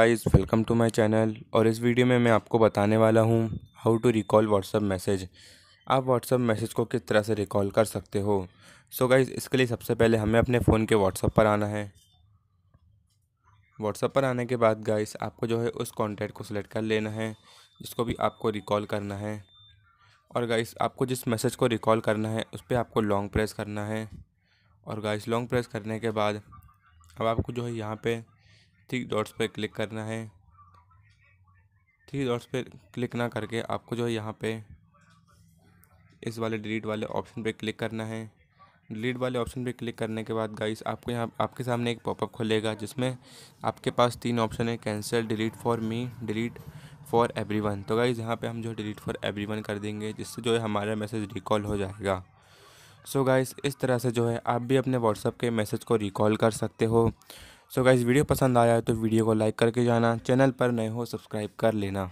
guys welcome to my channel और इस video में मैं आपको बताने वाला हूँ how to recall WhatsApp message आप व्हाट्सअप मैसेज को किस तरह से रिकॉल कर सकते हो सो so गाइस इसके लिए सबसे पहले हमें अपने फ़ोन के व्हाट्सअप पर आना है व्हाट्सअप पर आने के बाद गाइस आपको जो है उस कॉन्टैक्ट को सिलेक्ट कर लेना है जिसको भी आपको रिकॉल करना है और गाइस आपको जिस मैसेज को रिकॉल करना है उस पर आपको लॉन्ग प्रेस करना है और गाइस लॉन्ग प्रेस करने के बाद अब आपको जो है यहाँ पर थ्री डॉट्स पर क्लिक करना है थ्री डॉट्स पर क्लिक ना करके आपको जो है यहाँ पे इस वाले डिलीट वाले ऑप्शन पे क्लिक करना है डिलीट वाले ऑप्शन पे क्लिक करने के बाद गाइस आपको यहाँ आपके सामने एक पॉपअप खुलेगा जिसमें आपके पास तीन ऑप्शन है cancel delete for me delete for everyone तो गाइज़ यहाँ पे हम जो डिलीट फॉर एवरीवन कर देंगे जिससे जो है हमारा मैसेज रिकॉल हो जाएगा सो so गाइस इस तरह से जो है आप भी अपने व्हाट्सअप के मैसेज को रिकॉल कर सकते हो सो अगर वीडियो पसंद आया है तो वीडियो को लाइक करके जाना चैनल पर नए हो सब्सक्राइब कर लेना